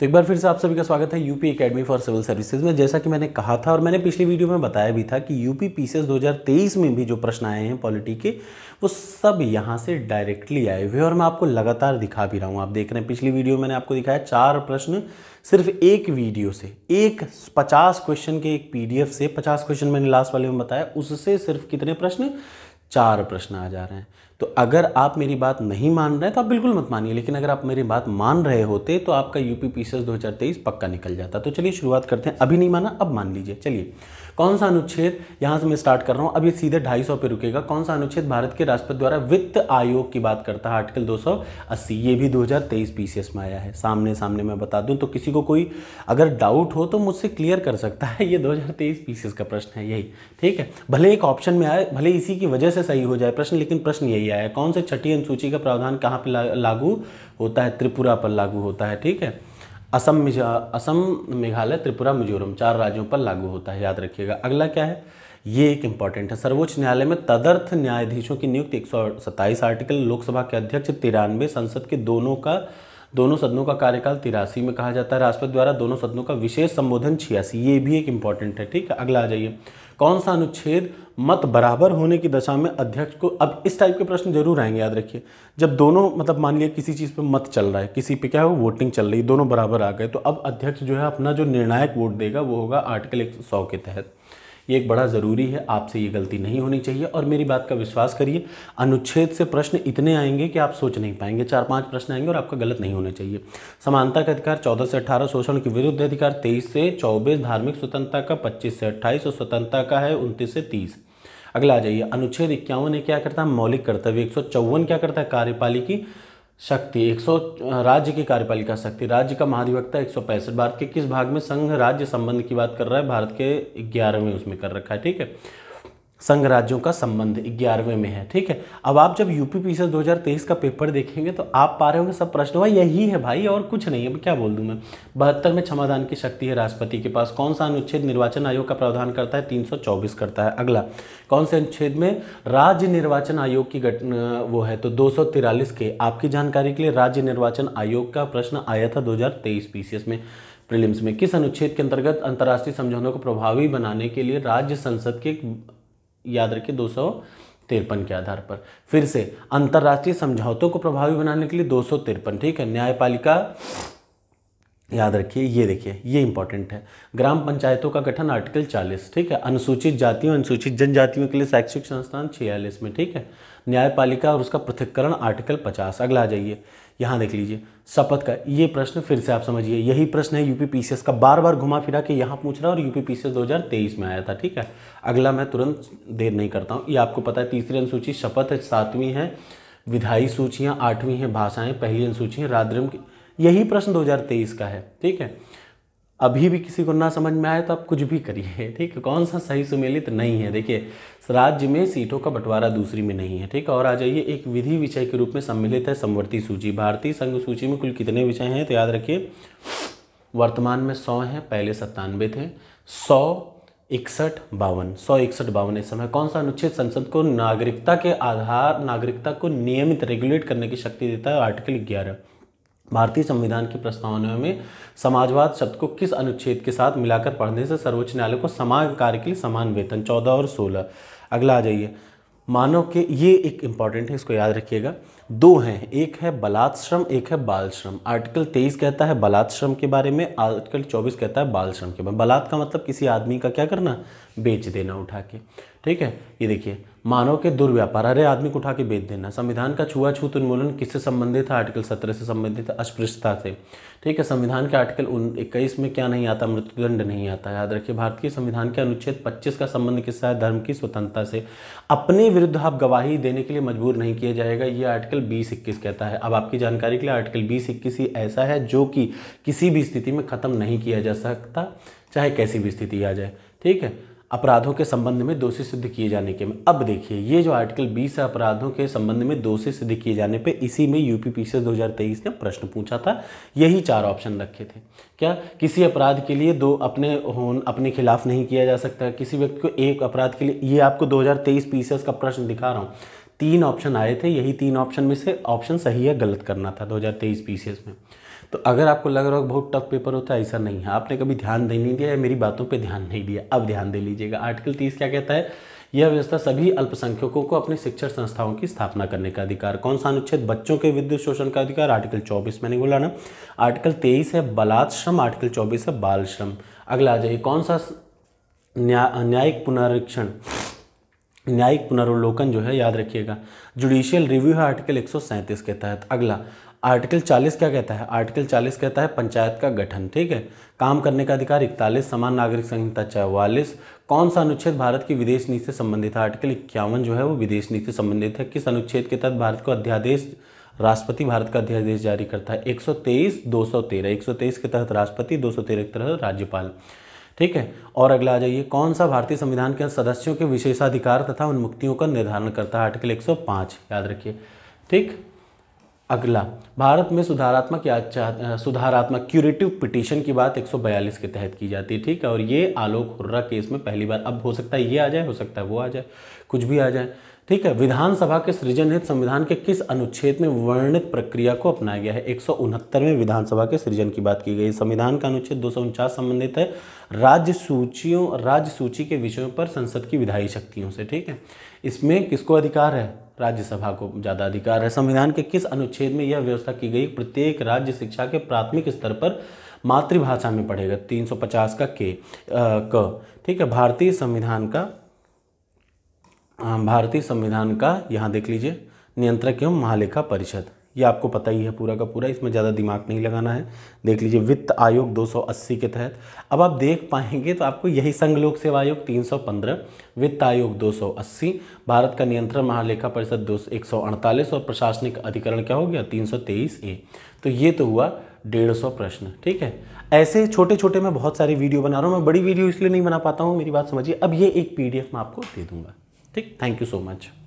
तो एक बार फिर से आप सभी का स्वागत है UP academy for civil services में जैसा कि मैंने कहा था और मैंने पिछली वीडियो में बताया भी था कि यूपी पीसीएस 2023 में भी जो प्रश्न आए हैं पॉलिटी के वो सब यहाँ से डायरेक्टली आए हुए और मैं आपको लगातार दिखा भी रहा हूँ आप देख रहे हैं पिछली वीडियो मैंने आपको दिखाया चार प्रश्न सिर्फ एक वीडियो से एक पचास क्वेश्चन के एक पीडीएफ से पचास क्वेश्चन मैंने लास्ट वाले में बताया उससे सिर्फ कितने प्रश्न चार प्रश्न आ जा रहे हैं तो अगर आप मेरी बात नहीं मान रहे तो आप बिल्कुल मत मानिए लेकिन अगर आप मेरी बात मान रहे होते तो आपका यूपी पीसीएस 2023 पक्का निकल जाता तो चलिए शुरुआत करते हैं अभी नहीं माना अब मान लीजिए चलिए कौन सा अनुच्छेद यहाँ से मैं स्टार्ट कर रहा हूँ अब ये सीधे ढाई सौ पे रुकेगा कौन सा अनुच्छेद भारत के राष्ट्रपति द्वारा वित्त आयोग की बात करता है आर्टिकल 280 ये भी 2023 पीसीएस में आया है सामने सामने मैं बता दूं तो किसी को कोई अगर डाउट हो तो मुझसे क्लियर कर सकता है ये 2023 पीसीएस का प्रश्न है यही ठीक है भले एक ऑप्शन में आए भले इसी की वजह से सही हो जाए प्रश्न लेकिन प्रश्न यही आया कौन से छठी अनुसूची का प्रावधान कहाँ पर लागू होता है त्रिपुरा पर लागू होता है ठीक है असम असम मेघालय त्रिपुरा मिजोरम चार राज्यों पर लागू होता है याद रखिएगा अगला क्या है ये एक इंपॉर्टेंट है सर्वोच्च न्यायालय में तदर्थ न्यायाधीशों की नियुक्ति एक आर्टिकल लोकसभा के अध्यक्ष तिरानवे संसद के दोनों का दोनों सदनों का कार्यकाल तिरासी में कहा जाता है राष्ट्रपति द्वारा दोनों सदनों का विशेष संबोधन छियासी ये भी एक इंपॉर्टेंट है ठीक है अगला आ जाइए कौन सा अनुच्छेद मत बराबर होने की दशा में अध्यक्ष को अब इस टाइप के प्रश्न जरूर आएंगे याद रखिए जब दोनों मतलब मान लिया किसी चीज़ पे मत चल रहा है किसी पे क्या है वो वोटिंग चल रही है दोनों बराबर आ गए तो अब अध्यक्ष जो है अपना जो निर्णायक वोट देगा वो होगा आर्टिकल एक सौ के तहत ये एक बड़ा ज़रूरी है आपसे ये गलती नहीं होनी चाहिए और मेरी बात का विश्वास करिए अनुच्छेद से प्रश्न इतने आएंगे कि आप सोच नहीं पाएंगे चार पाँच प्रश्न आएंगे और आपका गलत नहीं होना चाहिए समानता का अधिकार चौदह से अठारह शोषण के विरुद्ध अधिकार तेईस से चौबीस धार्मिक स्वतंत्रता का पच्चीस से अट्ठाईस और स्वतंत्रता का है उनतीस से तीस अगला आ जाइए अनुच्छेद इक्यावन क्या करता है मौलिक कर्तव्य एक क्या करता है कार्यपालिकी शक्ति 100 राज्य की कार्यपालिका शक्ति राज्य का महाधिवक्ता एक भारत के किस भाग में संघ राज्य संबंध की बात कर रहा है भारत के ग्यारहवें उसमें कर रखा है ठीक है संघ राज्यों का संबंध ग्यारहवें में है ठीक है अब आप जब यूपी पी दो हज़ार तेईस का पेपर देखेंगे तो आप पा रहे होंगे सब प्रश्न हुआ यही है भाई और कुछ नहीं है क्या बोल दूं मैं बहत्तर में क्षमादान की शक्ति है राष्ट्रपति के पास कौन सा अनुच्छेद निर्वाचन आयोग का प्रावधान करता है 324 करता है अगला कौन से अनुच्छेद में राज्य निर्वाचन आयोग की घटना वो है तो दो के आपकी जानकारी के लिए राज्य निर्वाचन आयोग का प्रश्न आया था दो हज़ार में प्रिलिम्स में किस अनुच्छेद के अंतर्गत अंतर्राष्ट्रीय समझौतों को प्रभावी बनाने के लिए राज्य संसद के याद रखिए दो सौ तिरपन के आधार पर फिर से अंतर्राष्ट्रीय समझौतों को प्रभावी बनाने के लिए दो सौ तिरपन ठीक है न्यायपालिका याद रखिए ये देखिए ये इंपॉर्टेंट है ग्राम पंचायतों का गठन आर्टिकल 40 ठीक है अनुसूचित जातियों अनुसूचित जनजातियों के लिए शैक्षिक संस्थान छियालीस में ठीक है न्यायपालिका और उसका पृथककरण आर्टिकल 50 अगला आ जाइए यहाँ देख लीजिए शपथ का ये प्रश्न फिर से आप समझिए यही प्रश्न है यूपी पी का बार बार घुमा फिरा के यहाँ पूछ रहा है और यूपी पी सी में आया था ठीक है अगला मैं तुरंत देर नहीं करता हूँ ये आपको पता है तीसरी अनुसूची शपथ सातवीं है विधायी सूचियाँ आठवीं हैं भाषाएँ पहली अनुसूची है राद्रम की यही प्रश्न 2023 का है ठीक है अभी भी किसी को ना समझ में आए तो आप कुछ भी करिए ठीक है कौन सा सही सुमेलित नहीं है देखिए राज्य में सीटों का बंटवारा दूसरी में नहीं है ठीक है और आ जाइए एक विधि विषय के रूप में सम्मिलित है समवर्ती सूची भारतीय संघ सूची में कुल कितने विषय हैं तो याद रखिए वर्तमान में सौ हैं पहले सत्तानवे थे सौ इकसठ बावन सौ इकसठ बावन इस समय कौन सा अनुच्छेद संसद को नागरिकता के आधार नागरिकता को नियमित रेगुलेट करने की शक्ति देता है आर्टिकल ग्यारह भारतीय संविधान की प्रस्तावना में समाजवाद शब्द को किस अनुच्छेद के साथ मिलाकर पढ़ने से सर्वोच्च न्यायालय को समान कार्य के लिए समान वेतन चौदह और सोलह अगला आ जाइए मानव के ये एक इम्पॉर्टेंट है इसको याद रखिएगा दो हैं एक है बलात्श्रम एक है बाल श्रम आर्टिकल तेईस कहता है बलात्श्रम के बारे में आर्टिकल चौबीस कहता है बाल श्रम के बारे में बलात् का मतलब किसी आदमी का क्या करना बेच देना उठा के ठीक है ये देखिए मानव के दुर्व्यापार अरे आदमी को उठा के बेच देना संविधान का छुआछूत उन्मूलन किससे संबंधित है आर्टिकल सत्रह से संबंधित अस्पृश्यता से ठीक है संविधान के आर्टिकल इक्कीस में क्या नहीं आता मृत्युदंड नहीं आता याद रखिए भारतीय संविधान के अनुच्छेद 25 का संबंध किससे है धर्म की स्वतंत्रता से अपने विरुद्ध आप गवाही देने के लिए मजबूर नहीं किया जाएगा ये आर्टिकल बीस इक्कीस कहता है अब आपकी जानकारी के लिए आर्टिकल बीस इक्कीस ही ऐसा है जो कि किसी भी स्थिति में ख़त्म नहीं किया जा सकता चाहे कैसी भी स्थिति आ जाए ठीक है अपराधों के संबंध में दोषी सिद्ध किए जाने के में अब देखिए ये जो आर्टिकल 20 है अपराधों के संबंध में दोषी सिद्ध किए जाने पे इसी में यूपी यूपीपीसी 2023 ने प्रश्न पूछा था यही चार ऑप्शन रखे थे क्या किसी अपराध के लिए दो अपने होन अपने खिलाफ नहीं किया जा सकता किसी व्यक्ति को एक अपराध के लिए ये आपको दो हज़ार का प्रश्न दिखा रहा हूँ तीन ऑप्शन आए थे यही तीन ऑप्शन में से ऑप्शन सही या गलत करना था दो हज़ार में तो अगर आपको लग रहा हो बहुत टफ पेपर होता है ऐसा नहीं है आपने कभी ध्यान नहीं दिया या मेरी बातों पर ध्यान नहीं दिया अब ध्यान दे लीजिएगा आर्टिकल तीस क्या कहता है यह व्यवस्था सभी अल्पसंख्यकों को अपनी शिक्षण संस्थाओं की स्थापना करने का अधिकार कौन सा अनुच्छेद बच्चों के विद्युत शोषण का अधिकार आर्टिकल 24 मैंने बोला ना आर्टिकल 23 है बलात्श्रम आर्टिकल 24 है बाल श्रम अगला आ जाइए कौन सा न्या, न्यायिक पुनरीक्षण न्यायिक पुनर्वलोकन जो है याद रखिएगा जुडिशियल रिव्यू है आर्टिकल एक के तहत अगला आर्टिकल 40 क्या कहता है आर्टिकल 40 कहता है पंचायत का गठन ठीक है काम करने का अधिकार इकतालीस समान नागरिक संहिता चौवालीस कौन सा अनुच्छेद भारत की विदेश नीति से संबंधित है आर्टिकल इक्यावन जो है वो विदेश नीति से संबंधित है किस अनुच्छेद के तहत भारत को अध्यादेश राष्ट्रपति भारत का अध्यादेश जारी करता है एक सौ तेईस के तहत राष्ट्रपति दो के तहत राज्यपाल ठीक है और अगला आ जाइए कौन सा भारतीय संविधान के सदस्यों के विशेषाधिकार तथा उन मुक्तियों का निर्धारण करता है आर्टिकल 105 याद रखिए ठीक अगला भारत में सुधारात्मक या सुधारात्मक क्यूरेटिव पिटीशन की बात 142 के तहत की जाती है ठीक है और ये आलोक हुर्रा केस में पहली बार अब हो सकता है ये आ जाए हो सकता है वो आ जाए कुछ भी आ जाए ठीक है विधानसभा के सृजन हित संविधान के किस अनुच्छेद में वर्णित प्रक्रिया को अपनाया गया है एक में विधानसभा के सृजन की बात की गई संविधान का अनुच्छेद दो संबंधित है राज्य सूचियों राज्य सूची के विषयों पर संसद की विधायी शक्तियों से ठीक है इसमें किसको अधिकार है राज्यसभा को ज़्यादा अधिकार है संविधान के किस अनुच्छेद में यह व्यवस्था की गई प्रत्येक राज्य शिक्षा के प्राथमिक स्तर पर मातृभाषा में पढ़ेगा 350 का के आ, क ठीक है भारतीय संविधान का भारतीय संविधान का यहाँ देख लीजिए नियंत्रक एवं महालेखा परिषद ये आपको पता ही है पूरा का पूरा इसमें ज़्यादा दिमाग नहीं लगाना है देख लीजिए वित्त आयोग 280 के तहत अब आप देख पाएंगे तो आपको यही संघ लोक सेवा आयोग 315 वित्त आयोग 280 भारत का नियंत्रण महालेखा परिषद दो और प्रशासनिक अधिकरण क्या हो गया तीन ए तो ये तो हुआ डेढ़ सौ प्रश्न ठीक है ऐसे छोटे छोटे मैं बहुत सारी वीडियो बना रहा हूँ मैं बड़ी वीडियो इसलिए नहीं बना पाता हूँ मेरी बात समझिए अब ये एक पीडीएफ मैं आपको दे दूंगा ঠিক থ্যাংক ইউ সো মাচ